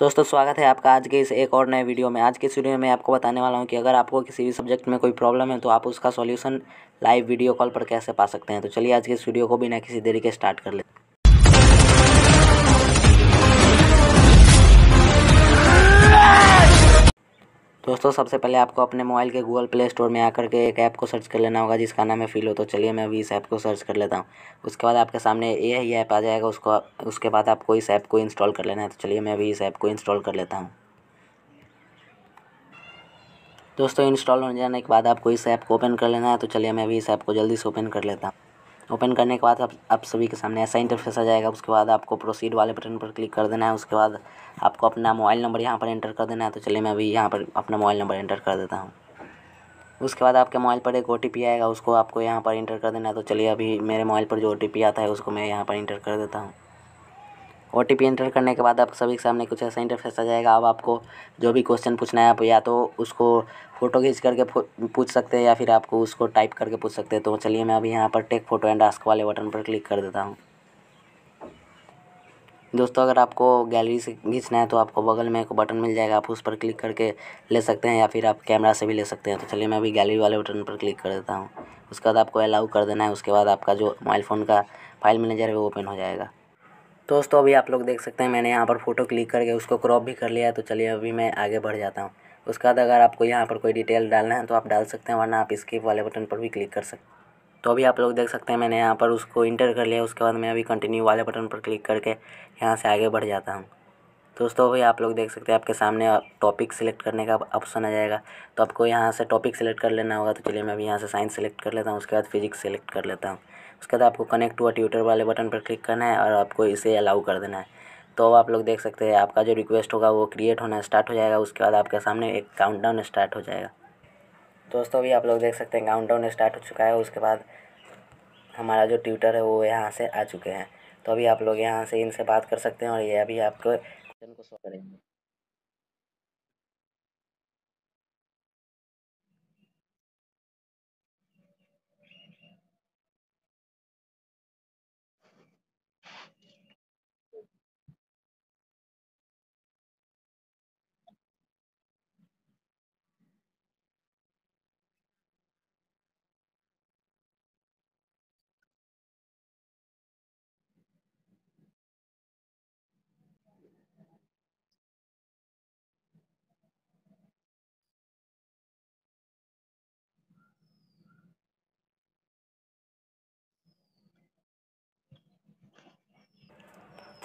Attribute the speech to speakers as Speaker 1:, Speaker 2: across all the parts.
Speaker 1: दोस्तों स्वागत है आपका आज के इस एक और नए वीडियो में आज के इस वीडियो में मैं आपको बताने वाला हूँ कि अगर आपको किसी भी सब्जेक्ट में कोई प्रॉब्लम है तो आप उसका सॉल्यूशन लाइव वीडियो कॉल पर कैसे पा सकते हैं तो चलिए आज के इस वीडियो को बिना किसी देरी के स्टार्ट कर लेते हैं दोस्तों सबसे पहले आपको अपने मोबाइल के गूगल प्ले स्टोर में आकर के एक ऐप को सर्च कर लेना होगा जिसका नाम है फिलो तो चलिए मैं अभी इस ऐप को सर्च कर लेता हूँ उसके बाद आपके सामने ये ही ऐप आ जाएगा उसको उसके बाद आपको इस ऐप को इंस्टॉल कर लेना है तो चलिए मैं अभी इस ऐप को इंस्टॉल कर लेता हूँ दोस्तों इंस्टॉल हो जाने के बाद आपको इस ऐप को ओपन कर लेना है तो चलिए मैं अभी इस ऐप को जल्दी से ओपन कर लेता हूँ ओपन करने के बाद आप, आप सभी के सामने ऐसा इंटरफेस आ जाएगा उसके बाद आपको प्रोसीड वाले बटन पर क्लिक कर देना है उसके बाद आपको अपना मोबाइल नंबर यहाँ पर एंटर कर देना है तो चलिए मैं अभी यहाँ पर अपना मोबाइल नंबर एंटर कर देता हूँ उसके बाद आपके मोबाइल पर एक ओ आएगा उसको आपको यहाँ पर इंटर कर देना है तो चलिए अभी मेरे मोबाइल पर जो ओ आता है उसको मैं यहाँ पर इंटर कर देता हूँ ओ टी पी एंटर करने के बाद आप सभी के सामने कुछ ऐसा इंटरफेस आ जाएगा अब आपको जो भी क्वेश्चन पूछना है आप या तो उसको फ़ोटो खींच करके पूछ सकते हैं या फिर आपको उसको टाइप करके पूछ सकते हैं तो चलिए मैं अभी यहाँ पर टेक फोटो एंड आस्क वाले बटन पर क्लिक कर देता हूँ दोस्तों अगर आपको गैलरी से खींचना है तो आपको बगल में एक बटन मिल जाएगा आप उस पर क्लिक करके ले सकते हैं या फिर आप कैमरा से भी ले सकते हैं तो चलिए मैं अभी गैलरी वाले बटन पर क्लिक कर देता हूँ उसके बाद आपको अलाउ कर देना है उसके बाद आपका जो मोबाइल फ़ोन का फाइल मैनेजर है वो ओपन हो जाएगा दोस्तों अभी आप लोग देख सकते हैं मैंने यहाँ पर फ़ोटो क्लिक करके उसको क्रॉप भी कर लिया तो चलिए अभी मैं आगे बढ़ जाता हूँ उसके बाद अगर आपको यहाँ पर कोई डिटेल डालना है तो आप डाल सकते हैं वरना आप स्किप वाले बटन पर भी क्लिक कर सकते हैं तो अभी आप लोग देख सकते हैं मैंने यहाँ पर उसको इंटर कर लिया उसके बाद मैं अभी कंटिन्यू वाले बटन पर क्लिक करके यहाँ से आगे बढ़ जाता हूँ दोस्तों अभी आप लोग देख सकते हैं आपके सामने टॉपिक सिलेक्ट करने का ऑप्शन आ जाएगा तो आपको यहाँ से टॉपिक सिलेक्ट कर लेना होगा तो चलिए मैं अभी यहाँ से साइंस सेलेक्ट कर लेता हूँ उसके बाद फिजिक्स सेलेक्ट कर लेता हूँ उसके बाद आपको कनेक्ट टू ट्विटर वाले बटन पर क्लिक करना है और आपको इसे अलाउ कर देना है तो आप लोग देख सकते हैं आपका जो रिक्वेस्ट होगा वो क्रिएट होना स्टार्ट हो जाएगा उसके बाद आपके सामने एक डाउन स्टार्ट हो जाएगा दोस्तों अभी आप लोग देख सकते हैं डाउन स्टार्ट हो चुका है उसके बाद हमारा जो ट्विटर है वो यहाँ से आ चुके हैं तो अभी आप लोग यहाँ से इनसे बात कर सकते हैं और ये अभी आपको क्वेश्चन को सॉल्व करेंगे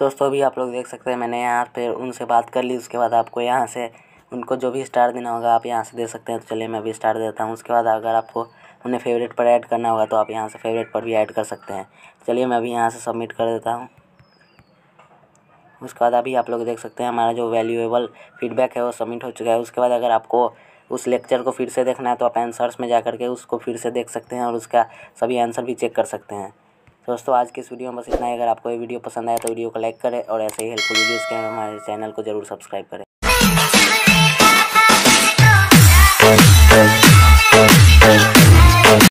Speaker 1: दोस्तों अभी आप लोग देख सकते हैं मैंने यहाँ पर उनसे बात कर ली उसके बाद आपको यहाँ से उनको जो भी स्टार देना होगा आप यहाँ से दे सकते हैं तो चलिए मैं अभी स्टार देता हूँ उसके बाद अगर आपको उन्हें फेवरेट पर ऐड करना होगा तो आप यहाँ से फेवरेट पर भी ऐड कर सकते हैं चलिए मैं अभी यहाँ से सबमिट कर देता हूँ उसके बाद अभी आप लोग देख सकते हैं हमारा जो वैल्यूएबल फीडबैक है वो सबमिट हो चुका है उसके बाद अगर आपको उस लेक्चर को फिर से देखना है तो आप आंसर्स में जा कर के उसको फिर से देख सकते हैं और उसका सभी आंसर भी चेक कर सकते हैं दोस्तों आज के इस वीडियो में बस इतना ही अगर आपको ये वीडियो पसंद आया तो वीडियो को लाइक करें और ऐसे ही हेल्पफुल वीडियोज़ के हमारे चैनल को जरूर सब्सक्राइब करें